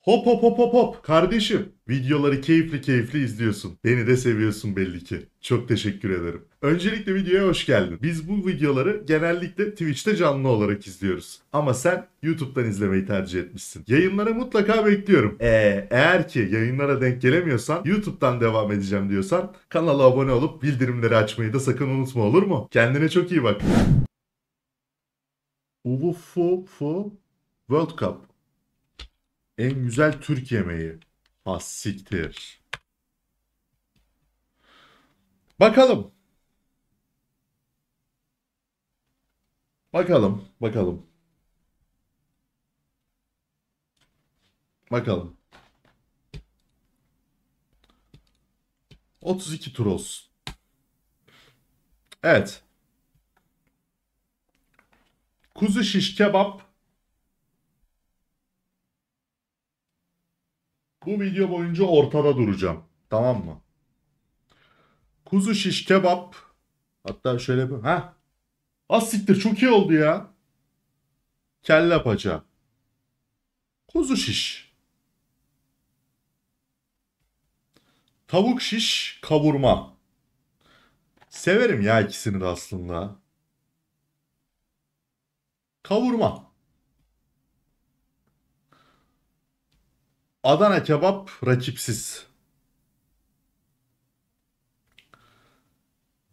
Hop hop hop hop hop kardeşim. Videoları keyifli keyifli izliyorsun. Beni de seviyorsun belli ki. Çok teşekkür ederim. Öncelikle videoya hoş geldin. Biz bu videoları genellikle Twitch'te canlı olarak izliyoruz. Ama sen YouTube'dan izlemeyi tercih etmişsin. Yayınlara mutlaka bekliyorum. Ee, eğer ki yayınlara denk gelemiyorsan YouTube'dan devam edeceğim diyorsan kanala abone olup bildirimleri açmayı da sakın unutma olur mu? Kendine çok iyi bak. UFO World Cup en güzel Türk yemeği. asiktir. Bakalım. Bakalım, bakalım. Bakalım. 32 tur olsun. Evet. Kuzu şiş kebap Bu video boyunca ortada duracağım. Tamam mı? Kuzu şiş kebap. Hatta şöyle bir... ha. Az siktir çok iyi oldu ya. Kelle paça. Kuzu şiş. Tavuk şiş kavurma. Severim ya ikisini de aslında. Kavurma. Adana kebap rakipsiz.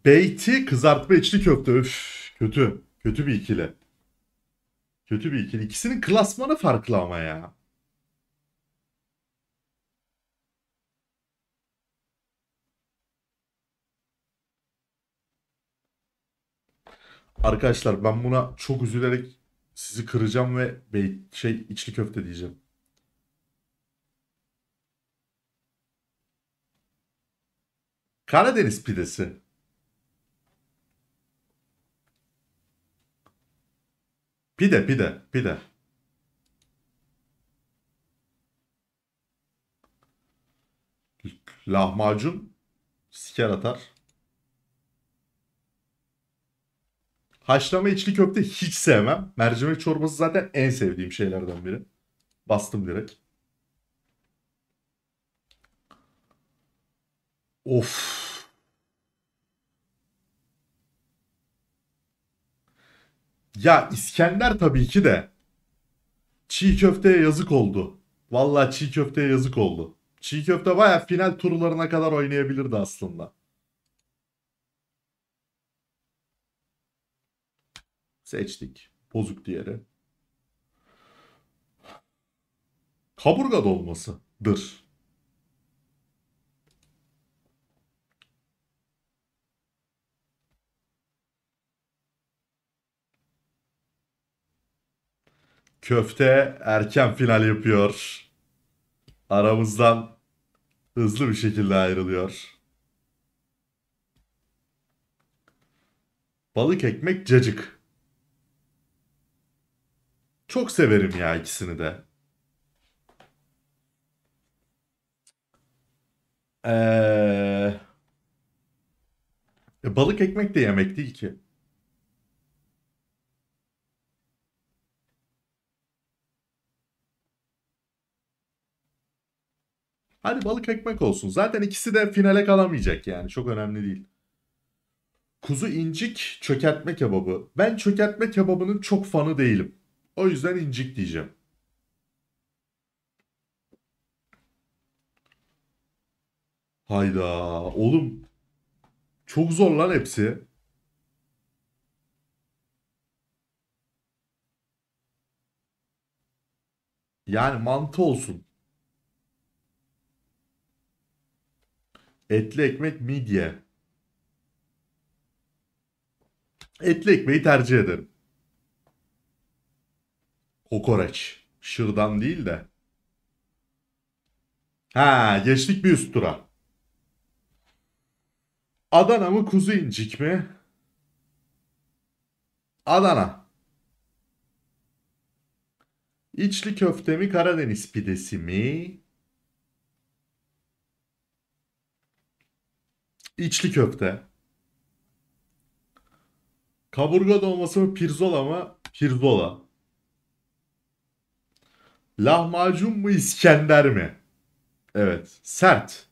Beyti kızartma içli köfte. Öf, kötü. Kötü bir ikili. Kötü bir ikili. İkisinin klasmanı farklı ama ya. Arkadaşlar ben buna çok üzülerek sizi kıracağım ve bey, şey içli köfte diyeceğim. Karadeniz pidesi. Pide pide pide. Lahmacun siker atar. Haşlama içli köfte hiç sevmem. Mercimek çorbası zaten en sevdiğim şeylerden biri. Bastım direkt. Of. Ya İskender tabii ki de çiğ köfteye yazık oldu. Vallahi çiğ köfteye yazık oldu. Çiğ köfte baya final turlarına kadar oynayabilirdi aslında. Seçtik. Bozuk diğeri. Kaburga dolmasıdır. Köfte erken final yapıyor. Aramızdan hızlı bir şekilde ayrılıyor. Balık ekmek cacık. Çok severim ya ikisini de. Ee, e, balık ekmek de yemek değil ki. Hadi balık ekmek olsun. Zaten ikisi de finale kalamayacak yani. Çok önemli değil. Kuzu incik çökertme kebabı. Ben çökertme kebabının çok fanı değilim. O yüzden incik diyeceğim. Hayda oğlum çok zor lan hepsi. Yani mantı olsun. Etli ekmek midye. Etli ekmeği tercih ederim. Kokoreç. Şırdan değil de. Ha geçtik bir üst tura. Adana mı kuzu incik mi? Adana. İçli köfte mi Karadeniz pidesi mi? İçli köfte. Kaburga dolması mı pirzola mı? Pirzola. Lahmacun mu İskender mi? Evet. Sert.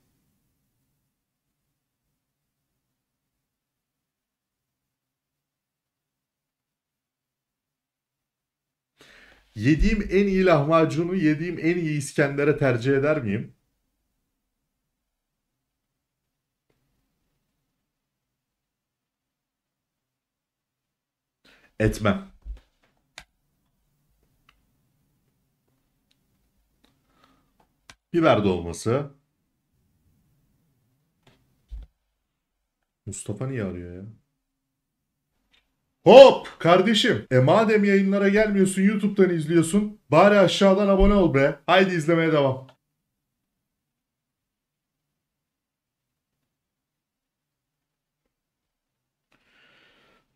Yediğim en iyi lahmacunu yediğim en iyi İskender'e tercih eder miyim? etmem. Biber dolması. Mustafa niye arıyor ya? Hop kardeşim. E madem yayınlara gelmiyorsun YouTube'dan izliyorsun. Bari aşağıdan abone ol be. Haydi izlemeye devam.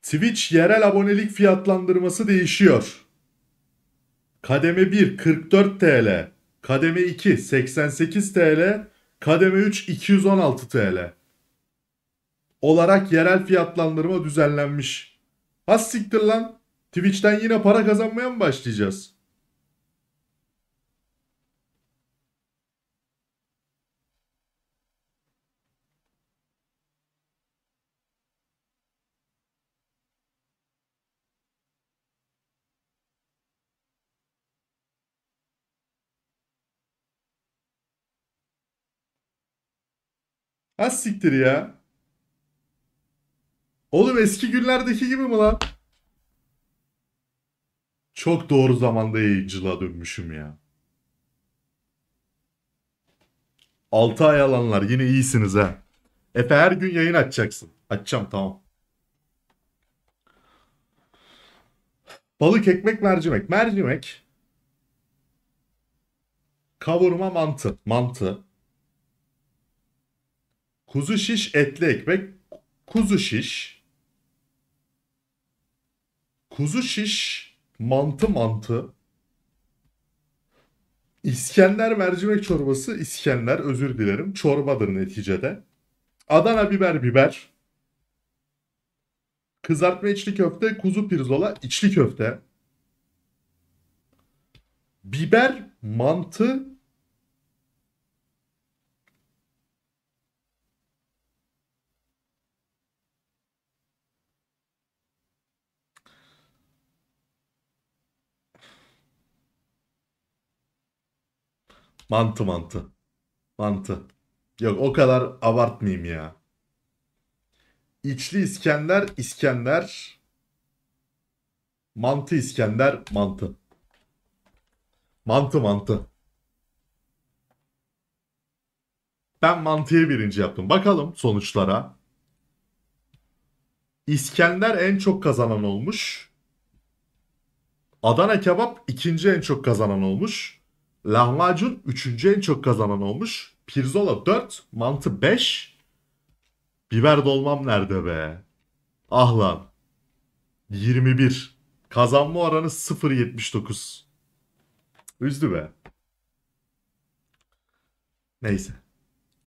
Twitch yerel abonelik fiyatlandırması değişiyor. Kademe 1 44 TL, kademe 2 88 TL, kademe 3 216 TL. Olarak yerel fiyatlandırma düzenlenmiş. Has siktir lan. Twitch'ten yine para kazanmaya mı başlayacağız? Az siktir ya. Oğlum eski günlerdeki gibi mi lan? Çok doğru zamanda yayıncılığa dönmüşüm ya. 6 ay alanlar yine iyisiniz ha. Efe her gün yayın açacaksın. Açacağım tamam. Balık ekmek mercimek. Mercimek. Kavurma mantı. Mantı. Kuzu şiş etli ekmek. Kuzu şiş. Kuzu şiş mantı mantı. İskender mercimek çorbası İskender özür dilerim çorbadır neticede. Adana biber biber. Kızartma içli köfte, kuzu pirzola, içli köfte. Biber, mantı, Mantı mantı. Mantı. Yok o kadar abartmayayım ya. İçli İskender, İskender. Mantı İskender, mantı. Mantı mantı. Ben mantıya birinci yaptım. Bakalım sonuçlara. İskender en çok kazanan olmuş. Adana kebap ikinci en çok kazanan olmuş. Lahmacun 3. en çok kazanan olmuş. Pirzola 4, mantı 5. Biber dolmam nerede be? Ah lan. 21. Kazanma oranı 0.79. Üzdü be. Neyse.